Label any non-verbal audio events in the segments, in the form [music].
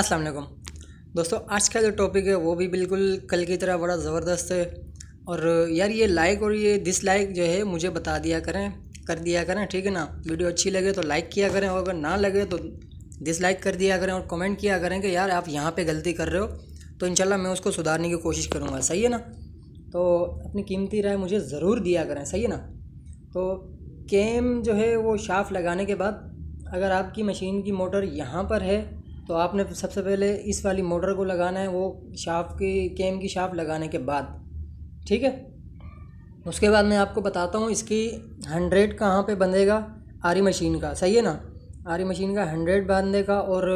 असलम दोस्तों आज का जो टॉपिक है वो भी बिल्कुल कल की तरह बड़ा ज़बरदस्त है और यार ये लाइक और ये डिसलाइक जो है मुझे बता दिया करें कर दिया करें ठीक है ना वीडियो अच्छी लगे तो लाइक किया करें और अगर ना लगे तो डिसलाइक कर दिया करें और कमेंट किया करें कि यार आप यहाँ पे गलती कर रहे हो तो इंशाल्लाह मैं उसको सुधारने की कोशिश करूँगा सही है ना तो अपनी कीमती राय मुझे ज़रूर दिया करें सही है ना तो कैम जो है वो शाफ लगाने के बाद अगर आपकी मशीन की मोटर यहाँ पर है तो आपने सबसे पहले इस वाली मोटर को लगाना है वो शाफ की केम की शाफ लगाने के बाद ठीक है उसके बाद मैं आपको बताता हूँ इसकी हंड्रेड कहाँ पे बंधेगा आरी मशीन का सही है ना आरी मशीन का हंड्रेड बांधने का और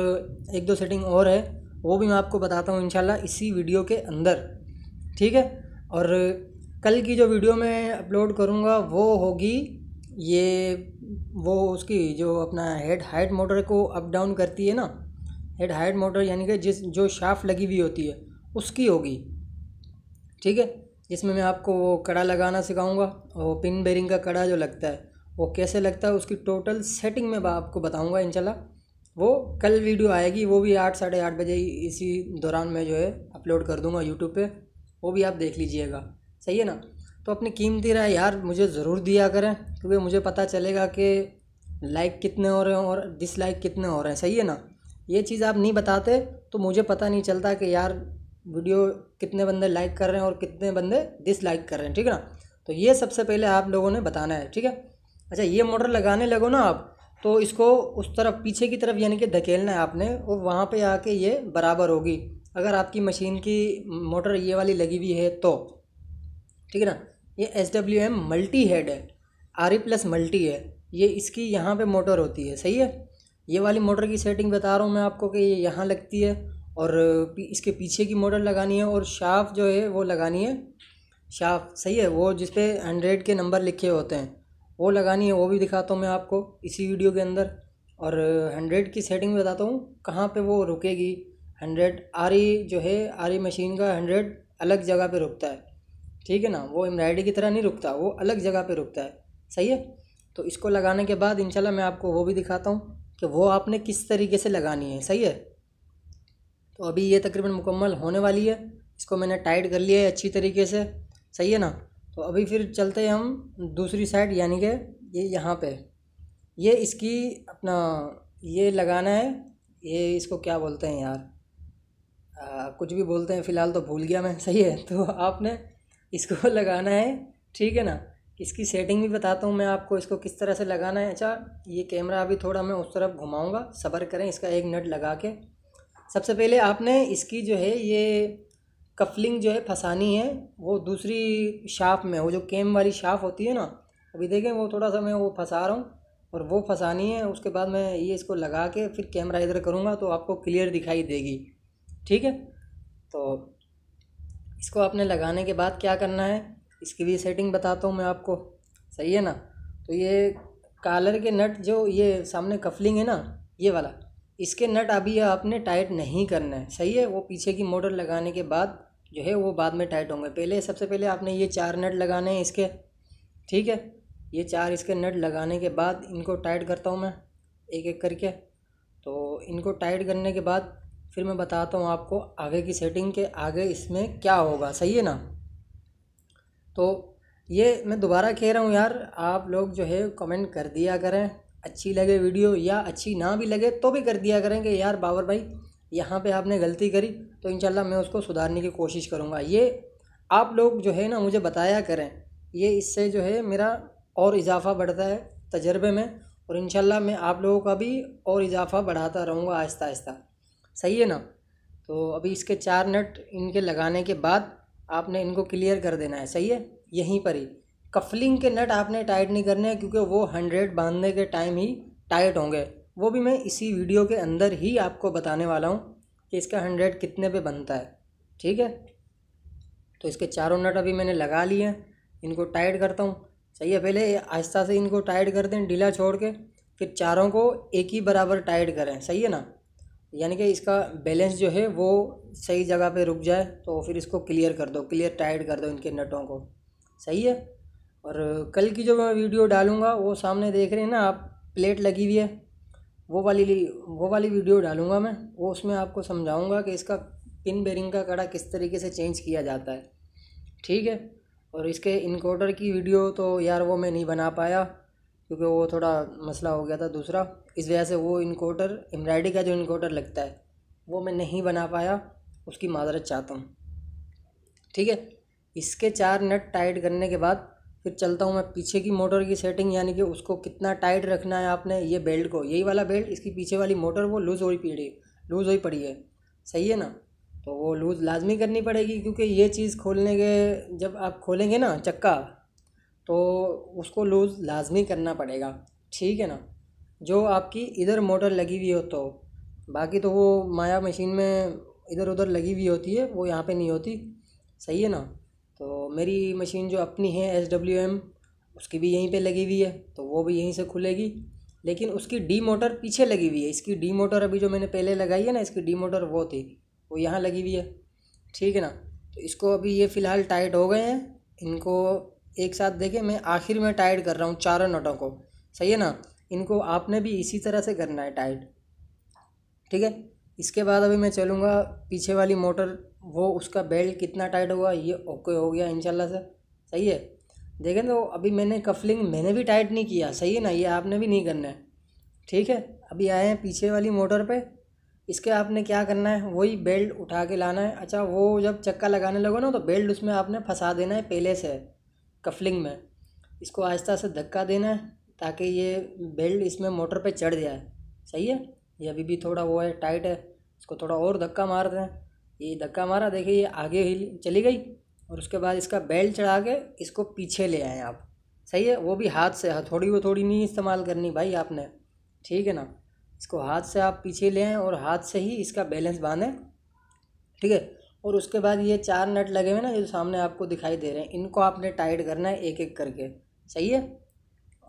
एक दो सेटिंग और है वो भी मैं आपको बताता हूँ इंशाल्लाह इसी वीडियो के अंदर ठीक है और कल की जो वीडियो मैं अपलोड करूँगा वो होगी ये वो उसकी जो अपना हेड हाइट मोटर को अप डाउन करती है ना हेड हाइड मोटर यानी कि जिस जो शाफ लगी हुई होती है उसकी होगी ठीक है जिसमें मैं आपको वो कड़ा लगाना सिखाऊंगा और पिन बेरिंग का कड़ा जो लगता है वो कैसे लगता है उसकी टोटल सेटिंग में आपको बताऊंगा इंशाल्लाह वो कल वीडियो आएगी वो भी आठ साढ़े आठ बजे इसी दौरान मैं जो है अपलोड कर दूंगा यूट्यूब पे वो भी आप देख लीजिएगा सही है ना तो अपनी कीमती राय यार मुझे ज़रूर दिया करें क्योंकि मुझे पता चलेगा कि लाइक कितने हो रहे हैं और डिसलाइक कितने हो रहे हैं सही है ना ये चीज़ आप नहीं बताते तो मुझे पता नहीं चलता कि यार वीडियो कितने बंदे लाइक कर रहे हैं और कितने बंदे डिसलाइक कर रहे हैं ठीक है ना तो ये सबसे पहले आप लोगों ने बताना है ठीक है अच्छा ये मोटर लगाने लगो ना आप तो इसको उस तरफ पीछे की तरफ यानी कि धकेलना है आपने और वहाँ पे आके ये बराबर होगी अगर आपकी मशीन की मोटर ये वाली लगी हुई है तो ठीक है ना ये S W M multi head है आर ई प्लस मल्टी है ये इसकी यहाँ पे मोटर होती है सही है ये वाली मोटर की सेटिंग बता रहा हूँ मैं आपको कि ये यहाँ लगती है और इसके पीछे की मोटर लगानी है और शाफ जो है वो लगानी है शाफ सही है वो जिस पे हंड्रेड के नंबर लिखे होते हैं वो लगानी है वो भी दिखाता हूँ मैं आपको इसी वीडियो के अंदर और हंड्रेड की सेटिंग बताता हूँ कहाँ पर वो रुकेगी हंड्रेड आरी e जो है आरी मशीन e का हंड्रेड अलग जगह पर रुकता है ठीक है ना वो एम्ब्रायडरी की तरह नहीं रुकता वो अलग जगह पर रुकता है सही है तो इसको लगाने के बाद इंशाल्लाह मैं आपको वो भी दिखाता हूँ कि वो आपने किस तरीके से लगानी है सही है तो अभी ये तकरीबन मुकम्मल होने वाली है इसको मैंने टाइट कर लिया है अच्छी तरीके से सही है ना तो अभी फिर चलते हैं हम दूसरी साइड यानी कि ये यहाँ पे ये इसकी अपना ये लगाना है ये इसको क्या बोलते हैं यार आ, कुछ भी बोलते हैं फ़िलहाल तो भूल गया मैं सही है तो आपने इसको [laughs] लगाना है ठीक है ना इसकी सेटिंग भी बताता हूँ मैं आपको इसको किस तरह से लगाना है अच्छा ये कैमरा अभी थोड़ा मैं उस तरफ घुमाऊँगा सबर करें इसका एक नट लगा के सबसे पहले आपने इसकी जो है ये कफलिंग जो है फंसानी है वो दूसरी शाफ में वो जो कैम वाली शाफ होती है ना अभी देखें वो थोड़ा सा मैं वो फंसा रहा हूँ और वो फंसानी है उसके बाद मैं ये इसको लगा के फिर कैमरा इधर करूँगा तो आपको क्लियर दिखाई देगी ठीक है तो इसको आपने लगाने के बाद क्या करना है इसकी भी सेटिंग बताता हूँ मैं आपको सही है ना तो ये कालर के नट जो ये सामने कफलिंग है ना ये वाला इसके नट अभी आपने टाइट नहीं करना है सही है वो पीछे की मोटर लगाने के बाद जो है वो बाद में टाइट होंगे पहले सबसे पहले आपने ये चार नट लगाने हैं इसके ठीक है ये चार इसके नट लगाने के बाद इनको टाइट करता हूँ मैं एक एक करके तो इनको टाइट करने के बाद फिर मैं बताता हूँ आपको आगे की सेटिंग के आगे इसमें क्या होगा सही है ना तो ये मैं दोबारा कह रहा हूँ यार आप लोग जो है कमेंट कर दिया करें अच्छी लगे वीडियो या अच्छी ना भी लगे तो भी कर दिया करें कि यार बाबर भाई यहाँ पे आपने गलती करी तो इन मैं उसको सुधारने की कोशिश करूँगा ये आप लोग जो है ना मुझे बताया करें ये इससे जो है मेरा और इजाफ़ा बढ़ता है तजर्बे में और इन मैं आप लोगों का भी और इजाफ़ा बढ़ाता रहूँगा आहिस्ता आहिस्ता सही है ना तो अभी इसके चार नट इनके लगाने के बाद आपने इनको क्लियर कर देना है सही है यहीं पर ही कफलिंग के नट आपने टाइट नहीं करने हैं क्योंकि वो हंड्रेड बांधने के टाइम ही टाइट होंगे वो भी मैं इसी वीडियो के अंदर ही आपको बताने वाला हूँ कि इसका हंड्रेड कितने पे बनता है ठीक है तो इसके चारों नट अभी मैंने लगा लिए हैं इनको टाइट करता हूँ सही है पहले आहिस्ता से इनको टाइट कर दें ढीला छोड़ के फिर चारों को एक ही बराबर टाइट करें सही है ना यानी कि इसका बैलेंस जो है वो सही जगह पे रुक जाए तो फिर इसको क्लियर कर दो क्लियर टाइट कर दो इनके नटों को सही है और कल की जो मैं वीडियो डालूँगा वो सामने देख रहे हैं ना आप प्लेट लगी हुई है वो वाली वो वाली वीडियो डालूँगा मैं वो उसमें आपको समझाऊँगा कि इसका पिन बेरिंग का कड़ा किस तरीके से चेंज किया जाता है ठीक है और इसके इनकोडर की वीडियो तो यार वो मैं नहीं बना पाया क्योंकि वो थोड़ा मसला हो गया था दूसरा इस वजह से वो इनकोटर एम्ब्रायडरी का जो इनकोटर लगता है वो मैं नहीं बना पाया उसकी माजरत चाहता हूँ ठीक है इसके चार नट टाइट करने के बाद फिर चलता हूँ मैं पीछे की मोटर की सेटिंग यानी कि उसको कितना टाइट रखना है आपने ये बेल्ट को यही वाला बेल्ट इसकी पीछे वाली मोटर वो लूज़ ही पड़ी लूज़ हो ही पड़ी है सही है ना तो वो लूज़ लाजमी करनी पड़ेगी क्योंकि ये चीज़ खोलने के जब आप खोलेंगे ना चक्का तो उसको लूज़ लाजमी करना पड़ेगा ठीक है ना जो आपकी इधर मोटर लगी हुई हो तो बाकी तो वो माया मशीन में इधर उधर लगी हुई होती है वो यहाँ पे नहीं होती सही है ना तो मेरी मशीन जो अपनी है एस डब्ल्यू एम उसकी भी यहीं पे लगी हुई है तो वो भी यहीं से खुलेगी लेकिन उसकी डी मोटर पीछे लगी हुई है इसकी डी मोटर अभी जो मैंने पहले लगाई है ना इसकी डी मोटर वो थी वो यहाँ लगी हुई है ठीक है ना तो इसको अभी ये फ़िलहाल टाइट हो गए हैं इनको एक साथ देखें मैं आखिर में टाइट कर रहा हूँ चारों नोटों को सही है ना इनको आपने भी इसी तरह से करना है टाइट ठीक है इसके बाद अभी मैं चलूँगा पीछे वाली मोटर वो उसका बेल्ट कितना टाइट होगा ये ओके हो गया इनशाला से सही है देखें तो अभी मैंने कफलिंग मैंने भी टाइट नहीं किया सही है ना ये आपने भी नहीं करना है ठीक है अभी आए हैं पीछे वाली मोटर पे इसके आपने क्या करना है वही बेल्ट उठा के लाना है अच्छा वो जब चक्का लगाने लगो ना तो बेल्ट उसमें आपने फंसा देना है पहले से कफलिंग में इसको आहिस्ता से धक्का देना है ताकि ये बेल्ट इसमें मोटर पे चढ़ जाए सही है ये अभी भी थोड़ा वो है टाइट है इसको थोड़ा और धक्का मार दें ये धक्का मारा देखिए ये आगे ही चली गई और उसके बाद इसका बेल्ट चढ़ा के इसको पीछे ले आएँ आप सही है वो भी हाथ से हथौड़ी वो थोड़ी नहीं इस्तेमाल करनी भाई आपने ठीक है ना इसको हाथ से आप पीछे ले आएँ और हाथ से ही इसका बैलेंस बांधें ठीक है और उसके बाद ये चार नट लगे हुए ना जो सामने आपको दिखाई दे रहे हैं इनको आपने टाइट करना है एक एक करके सही है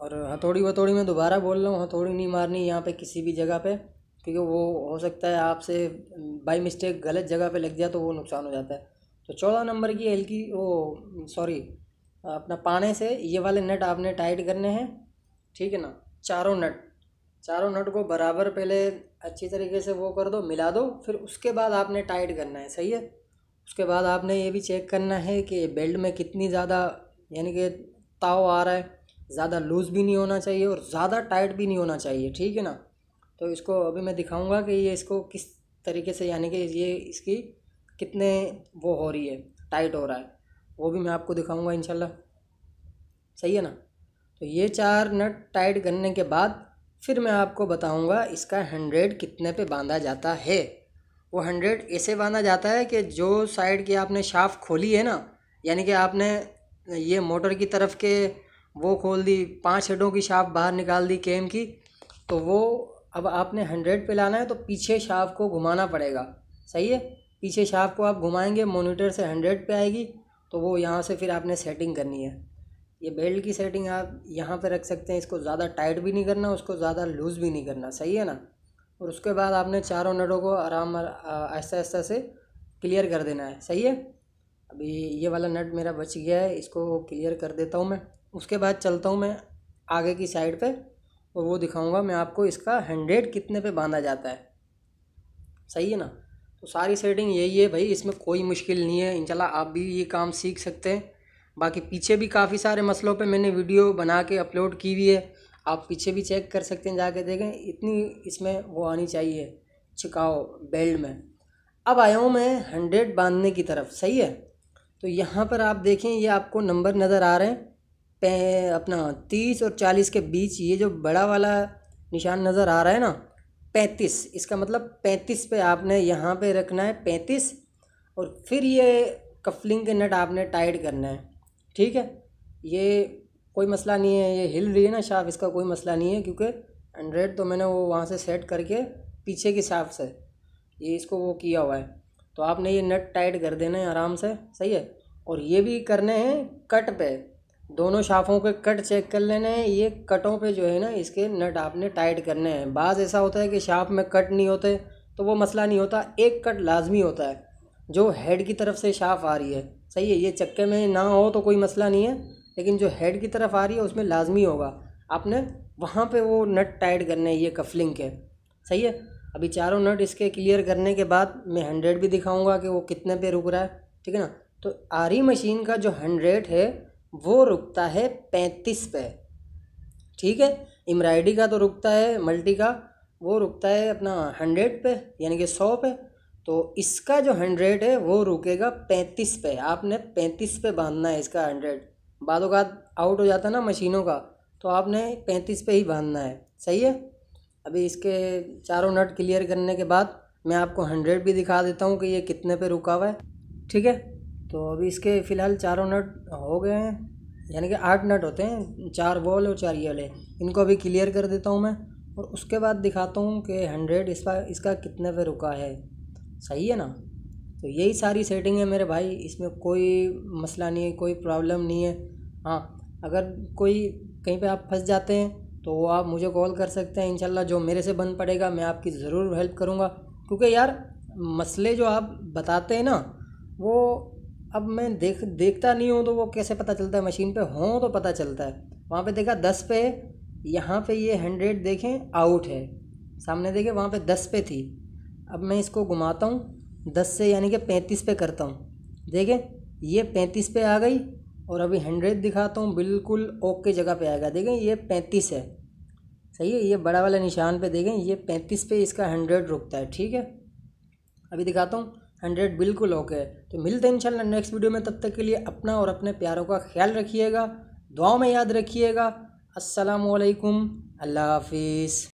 और हथौड़ी हाँ, वथौड़ी मैं दोबारा बोल रहा हूँ हथौड़ी हाँ, नहीं मारनी यहाँ पे किसी भी जगह पे क्योंकि वो हो सकता है आपसे बाई मिस्टेक गलत जगह पे लग जाए तो वो नुकसान हो जाता है तो चौदह नंबर की एल की वो सॉरी अपना पाने से ये वाले नट आपने टाइट करने हैं ठीक है ना चारों नट चारों नट को बराबर पहले अच्छी तरीके से वो कर दो मिला दो फिर उसके बाद आपने टाइट करना है सही है उसके बाद आपने ये भी चेक करना है कि बेल्ट में कितनी ज़्यादा यानी कि ताव आ रहा है ज़्यादा लूज़ भी नहीं होना चाहिए और ज़्यादा टाइट भी नहीं होना चाहिए ठीक है ना तो इसको अभी मैं दिखाऊंगा कि ये इसको किस तरीके से यानी कि ये इसकी कितने वो हो रही है टाइट हो रहा है वो भी मैं आपको दिखाऊंगा इंशाल्लाह सही है ना तो ये चार नट टाइट करने के बाद फिर मैं आपको बताऊँगा इसका हंड्रेड कितने पर बांधा जाता है वो हंड्रेड ऐसे बांधा जाता है कि जो साइड की आपने शाफ़ खोली है ना यानी कि आपने ये मोटर की तरफ के वो खोल दी पाँच हेडों की शाफ़ बाहर निकाल दी केम की तो वो अब आपने हंड्रेड पे लाना है तो पीछे शाफ़ को घुमाना पड़ेगा सही है पीछे शाफ़ को आप घुमाएंगे मोनीटर से हंड्रेड पर आएगी तो वो यहाँ से फिर आपने सेटिंग करनी है ये बेल्ट की सेटिंग आप यहाँ पर रख सकते हैं इसको ज़्यादा टाइट भी नहीं करना उसको ज़्यादा लूज़ भी नहीं करना सही है ना और उसके बाद आपने चारों नटों को आराम ऐसा ऐसा से क्लियर कर देना है सही है अभी ये वाला नट मेरा बच गया है इसको क्लियर कर देता हूँ मैं उसके बाद चलता हूँ मैं आगे की साइड पे और वो दिखाऊंगा मैं आपको इसका हंड्रेड कितने पे बांधा जाता है सही है ना तो सारी सेटिंग यही है भाई इसमें कोई मुश्किल नहीं है इनशाला आप भी ये काम सीख सकते हैं बाकी पीछे भी काफ़ी सारे मसलों पे मैंने वीडियो बना के अपलोड की हुई है आप पीछे भी चेक कर सकते हैं जाके देखें इतनी इसमें वो आनी चाहिए छिकाओ बेल्ट में अब आया हूँ मैं हंड्रेड बांधने की तरफ सही है तो यहाँ पर आप देखें ये आपको नंबर नज़र आ रहे हैं अपना तीस और चालीस के बीच ये जो बड़ा वाला निशान नज़र आ रहा है ना पैंतीस इसका मतलब पैंतीस पे आपने यहाँ पे रखना है पैंतीस और फिर ये कफलिंग के नट आपने टाइट करना है ठीक है ये कोई मसला नहीं है ये हिल रही है ना शाफ़ इसका कोई मसला नहीं है क्योंकि एंड्रॉयड तो मैंने वो वहाँ से सेट करके पीछे की शाफ़ से ये इसको वो किया हुआ है तो आपने ये नट टाइट कर देना है आराम से सही है और ये भी करने हैं कट पे दोनों शाफों के कट चेक कर लेने हैं ये कटों पे जो है ना इसके नट आपने टाइट करने हैं बाज़ ऐसा होता है कि शाफ में कट नहीं होते तो वो मसला नहीं होता एक कट लाजमी होता है जो हेड की तरफ से शाफ आ रही है सही है ये चक्के में ना हो तो कोई मसला नहीं है लेकिन जो हेड की तरफ आ रही है उसमें लाजमी होगा आपने वहाँ पे वो नट टाइट करने हैं ये कफलिंग के सही है अभी चारों नट इसके क्लियर करने के बाद मैं हंड्रेड भी दिखाऊंगा कि वो कितने पे रुक रहा है ठीक है ना तो आरी मशीन का जो हंड्रेड है वो रुकता है पैंतीस पे ठीक है इमराइडी का तो रुकता है मल्टी का वो रुकता है अपना हंड्रेड पे यानी कि सौ पे तो इसका जो हंड्रेड है वो रुकेगा पैंतीस पे आपने पैंतीस पे बांधना है इसका हंड्रेड बाद आउट हो जाता है ना मशीनों का तो आपने पैंतीस पे ही बांधना है सही है अभी इसके चारों नट क्लियर करने के बाद मैं आपको हंड्रेड भी दिखा देता हूँ कि ये कितने पे रुका हुआ है ठीक है तो अभी इसके फ़िलहाल चारों नट हो गए हैं यानी कि आठ नट होते हैं चार वॉल और चार ये वाले इनको अभी क्लियर कर देता हूँ मैं और उसके बाद दिखाता हूँ कि हंड्रेड इसका इसका कितने पे रुका है सही है ना तो यही सारी सेटिंग है मेरे भाई इसमें कोई मसला नहीं है कोई प्रॉब्लम नहीं है हाँ अगर कोई कहीं पे आप फंस जाते हैं तो वो आप मुझे कॉल कर सकते हैं इंशाल्लाह जो मेरे से बन पड़ेगा मैं आपकी ज़रूर हेल्प करूँगा क्योंकि यार मसले जो आप बताते हैं ना वो अब मैं देख देखता नहीं हूँ तो वो कैसे पता चलता है मशीन पे हों तो पता चलता है वहाँ पे देखा दस पे यहाँ पे ये हंड्रेड देखें आउट है सामने देखें वहाँ पे दस पे थी अब मैं इसको घुमाता हूँ दस से यानी कि पैंतीस पे करता हूँ देखें ये पैंतीस पे आ गई और अभी हंड्रेड दिखाता हूँ बिल्कुल ओके जगह पे आएगा देखें ये पैंतीस है सही है ये बड़ा वाला निशान पे देखें ये पैंतीस पे इसका हंड्रेड रुकता है ठीक है अभी दिखाता हूँ हंड्रेड बिल्कुल ओके है तो मिलते हैं इंशाल्लाह नेक्स्ट वीडियो में तब तक के लिए अपना और अपने प्यारों का ख्याल रखिएगा दुआओं में याद रखिएगा असलकम अल्लाह हाफिज़